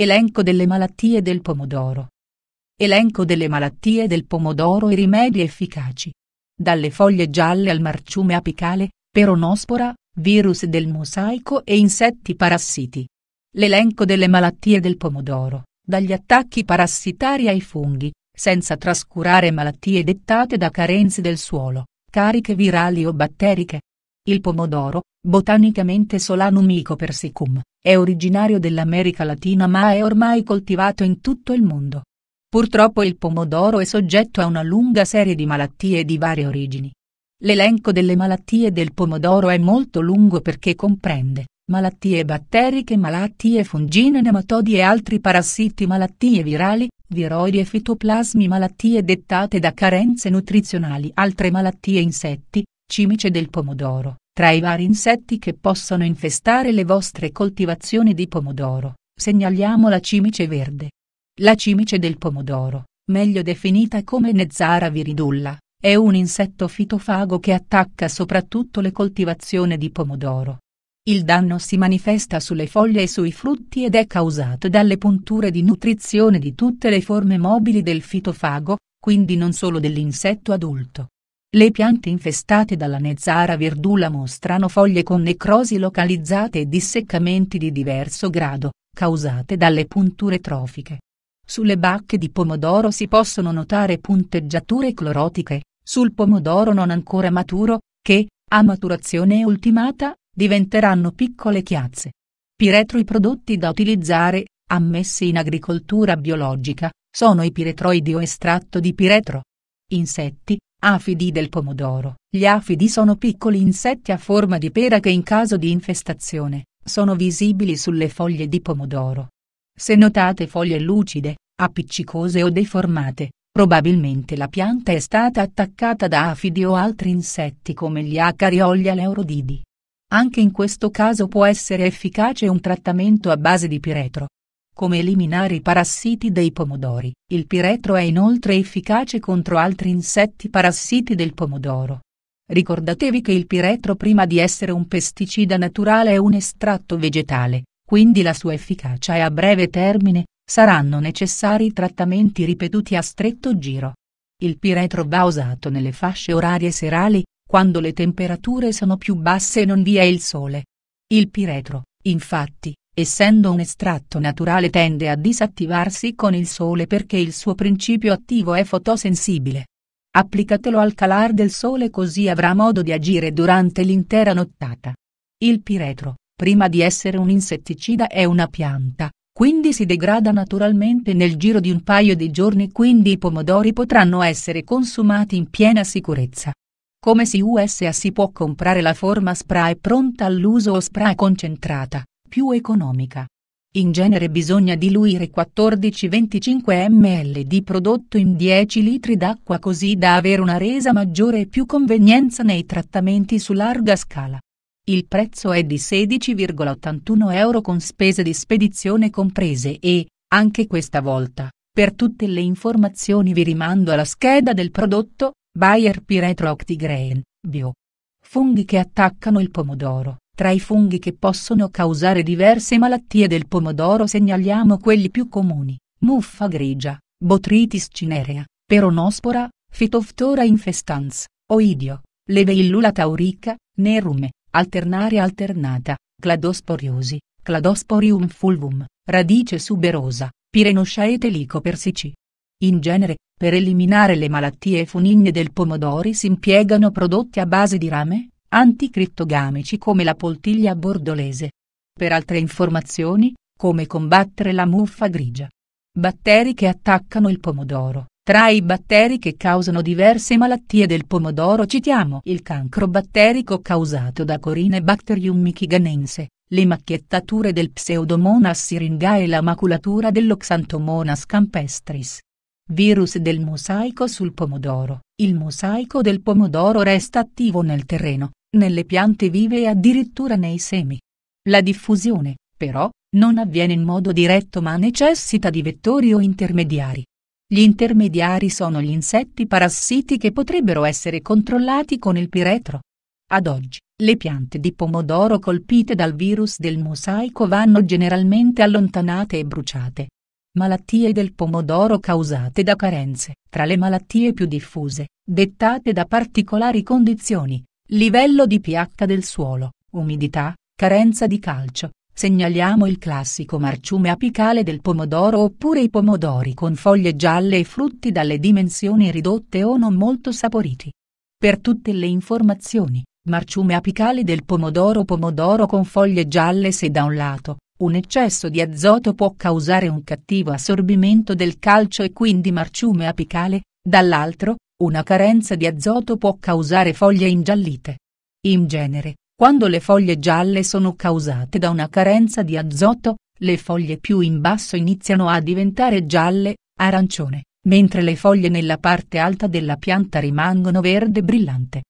Elenco delle malattie del pomodoro. Elenco delle malattie del pomodoro e rimedi efficaci. Dalle foglie gialle al marciume apicale, peronospora, virus del mosaico e insetti parassiti. L'elenco delle malattie del pomodoro, dagli attacchi parassitari ai funghi, senza trascurare malattie dettate da carenze del suolo, cariche virali o batteriche, il pomodoro, botanicamente Solanum icopersicum, è originario dell'America Latina ma è ormai coltivato in tutto il mondo. Purtroppo il pomodoro è soggetto a una lunga serie di malattie di varie origini. L'elenco delle malattie del pomodoro è molto lungo perché comprende malattie batteriche, malattie fungine, nematodi e altri parassiti, malattie virali, viroidi e fitoplasmi, malattie dettate da carenze nutrizionali, altre malattie insetti, Cimice del pomodoro. Tra i vari insetti che possono infestare le vostre coltivazioni di pomodoro, segnaliamo la cimice verde. La cimice del pomodoro, meglio definita come Nezzara viridulla, è un insetto fitofago che attacca soprattutto le coltivazioni di pomodoro. Il danno si manifesta sulle foglie e sui frutti ed è causato dalle punture di nutrizione di tutte le forme mobili del fitofago, quindi non solo dell'insetto adulto. Le piante infestate dalla Nezzara virdula mostrano foglie con necrosi localizzate e disseccamenti di diverso grado, causate dalle punture trofiche. Sulle bacche di pomodoro si possono notare punteggiature clorotiche, sul pomodoro non ancora maturo, che, a maturazione ultimata, diventeranno piccole chiazze. Piretro i prodotti da utilizzare, ammessi in agricoltura biologica, sono i piretroidi o estratto di piretro. Insetti, Afidi del pomodoro. Gli afidi sono piccoli insetti a forma di pera che in caso di infestazione, sono visibili sulle foglie di pomodoro. Se notate foglie lucide, appiccicose o deformate, probabilmente la pianta è stata attaccata da afidi o altri insetti come gli acari o gli aleurodidi. Anche in questo caso può essere efficace un trattamento a base di piretro, come eliminare i parassiti dei pomodori. Il piretro è inoltre efficace contro altri insetti parassiti del pomodoro. Ricordatevi che il piretro prima di essere un pesticida naturale è un estratto vegetale, quindi la sua efficacia è a breve termine, saranno necessari trattamenti ripetuti a stretto giro. Il piretro va usato nelle fasce orarie serali, quando le temperature sono più basse e non vi è il sole. Il piretro, infatti, Essendo un estratto naturale tende a disattivarsi con il sole perché il suo principio attivo è fotosensibile. Applicatelo al calar del sole così avrà modo di agire durante l'intera nottata. Il piretro, prima di essere un insetticida è una pianta, quindi si degrada naturalmente nel giro di un paio di giorni quindi i pomodori potranno essere consumati in piena sicurezza. Come si usa si può comprare la forma spray pronta all'uso o spray concentrata più economica. In genere bisogna diluire 14-25 ml di prodotto in 10 litri d'acqua così da avere una resa maggiore e più convenienza nei trattamenti su larga scala. Il prezzo è di 16,81 euro con spese di spedizione comprese e, anche questa volta, per tutte le informazioni vi rimando alla scheda del prodotto, Bayer Octigrain, bio. Funghi che attaccano il pomodoro. Tra i funghi che possono causare diverse malattie del pomodoro segnaliamo quelli più comuni, muffa grigia, botritis cinerea, peronospora, Phytophthora infestans, oidio, leveillula taurica, nerume, alternaria alternata, cladosporiosi, cladosporium fulvum, radice suberosa, pirenosciaete licopersici. In genere, per eliminare le malattie funigne del pomodori si impiegano prodotti a base di rame, anticrittogamici come la poltiglia bordolese. Per altre informazioni, come combattere la muffa grigia. Batteri che attaccano il pomodoro. Tra i batteri che causano diverse malattie del pomodoro citiamo il cancro batterico causato da Corine Corinebacterium michiganense, le macchiettature del Pseudomonas syringae e la maculatura dell'Oxantomonas campestris. Virus del mosaico sul pomodoro. Il mosaico del pomodoro resta attivo nel terreno, nelle piante vive e addirittura nei semi. La diffusione, però, non avviene in modo diretto ma necessita di vettori o intermediari. Gli intermediari sono gli insetti parassiti che potrebbero essere controllati con il piretro. Ad oggi, le piante di pomodoro colpite dal virus del mosaico vanno generalmente allontanate e bruciate. Malattie del pomodoro causate da carenze. Tra le malattie più diffuse, dettate da particolari condizioni, Livello di pH del suolo, umidità, carenza di calcio. Segnaliamo il classico marciume apicale del pomodoro oppure i pomodori con foglie gialle e frutti dalle dimensioni ridotte o non molto saporiti. Per tutte le informazioni, marciume apicale del pomodoro pomodoro con foglie gialle se da un lato, un eccesso di azoto può causare un cattivo assorbimento del calcio e quindi marciume apicale, dall'altro, una carenza di azoto può causare foglie ingiallite. In genere, quando le foglie gialle sono causate da una carenza di azoto, le foglie più in basso iniziano a diventare gialle, arancione, mentre le foglie nella parte alta della pianta rimangono verde brillante.